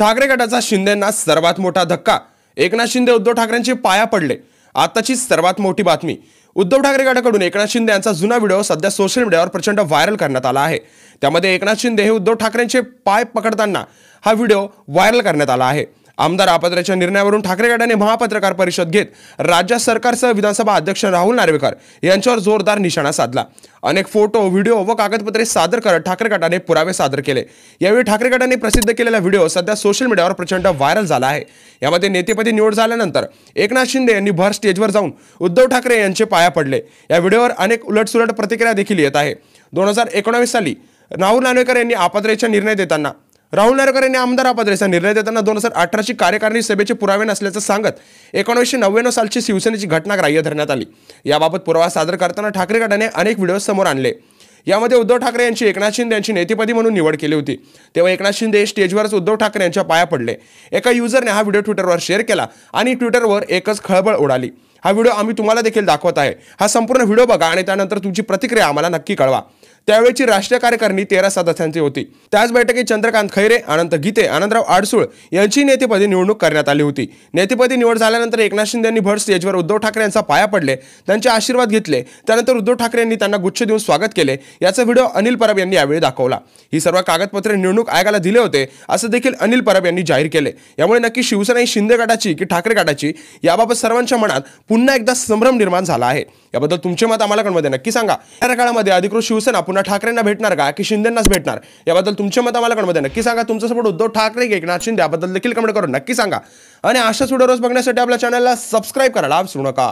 ठाकरे गटाचा शिंदेंना सर्वात मोठा धक्का एकनाथ शिंदे उद्धव ठाकरेंचे पाया पडले आताची सर्वात मोठी बातमी उद्धव ठाकरे गटाकडून एकनाथ शिंदे यांचा जुना व्हिडिओ सध्या सोशल मीडियावर प्रचंड व्हायरल करण्यात आला आहे त्यामध्ये एकनाथ शिंदे हे उद्धव ठाकरेंचे पाय पकडताना हा व्हिडिओ व्हायरल करण्यात आला आहे आमदार आपात्राच्या निर्णयावरून ठाकरे गटाने महापत्रकार परिषद घेत राज्य सरकारसह विधानसभा अध्यक्ष राहुल नार्वेकर यांच्यावर जोरदार निशाणा साधला अनेक फोटो व्हिडिओ व कागदपत्रे सादर करत ठाकरे गटाने पुरावे सादर केले यावेळी ठाकरे गटाने प्रसिद्ध केलेला व्हिडिओ सध्या सोशल मीडियावर प्रचंड व्हायरल झाला आहे यामध्ये नेतेपदी निवड झाल्यानंतर एकनाथ शिंदे यांनी भर स्टेजवर जाऊन उद्धव ठाकरे यांचे पाया पडले या व्हिडिओवर अनेक उलटसुलट प्रतिक्रिया देखील येत आहे दोन हजार एकोणावीस साली राहुल नानवेकर यांनी आपत्रेचा निर्णय देताना राहुल नरेकर यांनी आमदार हा निर्णय देताना दोन हजार अठराची कार्यकारिणी सभेचे पुरावे नसल्याचं सांगत एकोणीसशे नव्याण्णव सालची शिवसेनेची घटना ग्राह्य धरण्यात आली याबाबत पुरावा सादर करताना ठाकरे गटाने अनेक व्हिडिओ समोर आणले यामध्ये उद्धव ठाकरे यांची एकनाथ शिंदे यांची नेतेपदी म्हणून निवड केली होती तेव्हा एकनाथ शिंदे स्टेजवरच उद्धव ठाकरे यांच्या पाया पडले एका युजरने हा व्हिडिओ ट्विटरवर शेअर केला आणि ट्विटरवर एकच खळबळ उडाली हा व्हिडिओ आम्ही तुम्हाला देखील दाखवत आहे हा संपूर्ण व्हिडिओ बघा आणि त्यानंतर तुमची प्रतिक्रिया आम्हाला नक्की कळवा त्यावेळची राष्ट्रीय कार्यकारिणी तेरा सदस्यांची होती त्याच बैठकीत चंद्रकांत खैरे अनंत गीते आनंदराव आडसूळ यांची नेतेपदी निवडणूक करण्यात आली होती नेतेपदी निवड झाल्यानंतर एकनाथ शिंदे यांनी भर स्टेजवर उद्धव ठाकरे यांचा पाया पडले त्यांचे आशीर्वाद घेतले त्यानंतर उद्धव ठाकरे यांनी त्यांना गुच्छ देऊन स्वागत केले याचा व्हिडिओ अनिल परब यांनी यावेळी दाखवला ही सर्व कागदपत्रे निवडणूक आयोगाला दिले होते असं देखील अनिल परब यांनी जाहीर केले यामुळे नक्की शिवसेना ही शिंदे गटाची की ठाकरे गटाची याबाबत सर्वांच्या मनात पुन्हा एकदा संभ्रम निर्माण झाला आहे याबद्दल तुमचे मत आम्हाला कणमध्ये नक्की सांगा या काळामध्ये अधिकृत शिवसेना पुन्हा ठाकरेंना भेटणार का की शिंदेंनाच भेटणार याबद्दल तुमचे मत आम्हाला कमेंटमध्ये नक्की सांगा तुमचं सपोर्ट उद्धव ठाकरे की एकनाथ शिंदे याबद्दल देखील कमेंट करून नक्की सांगा आणि अशाच व्हिडिओ रोज बघण्यासाठी आपल्या चॅनलला सबस्क्राईब करायला विसरू नका